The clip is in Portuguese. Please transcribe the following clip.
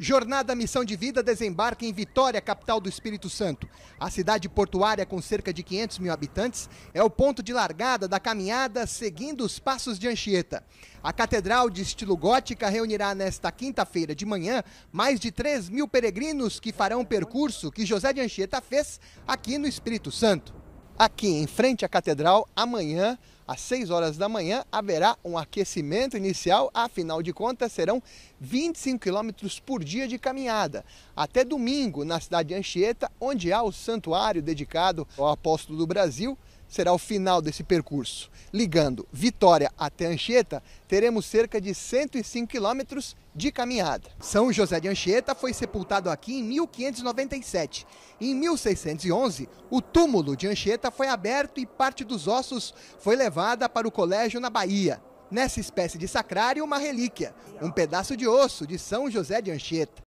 Jornada Missão de Vida desembarca em Vitória, capital do Espírito Santo. A cidade portuária, com cerca de 500 mil habitantes, é o ponto de largada da caminhada seguindo os passos de Anchieta. A catedral de estilo gótica reunirá nesta quinta-feira de manhã mais de 3 mil peregrinos que farão o percurso que José de Anchieta fez aqui no Espírito Santo. Aqui em frente à catedral, amanhã, às 6 horas da manhã, haverá um aquecimento inicial, afinal de contas, serão 25 quilômetros por dia de caminhada. Até domingo, na cidade de Anchieta, onde há o santuário dedicado ao apóstolo do Brasil, será o final desse percurso. Ligando Vitória até Anchieta, teremos cerca de 105 quilômetros de caminhada. São José de Anchieta foi sepultado aqui em 1597. Em 1611, o túmulo de Anchieta foi aberto e parte dos ossos foi levada para o colégio na Bahia. Nessa espécie de sacrário, uma relíquia, um pedaço de osso de São José de Anchieta.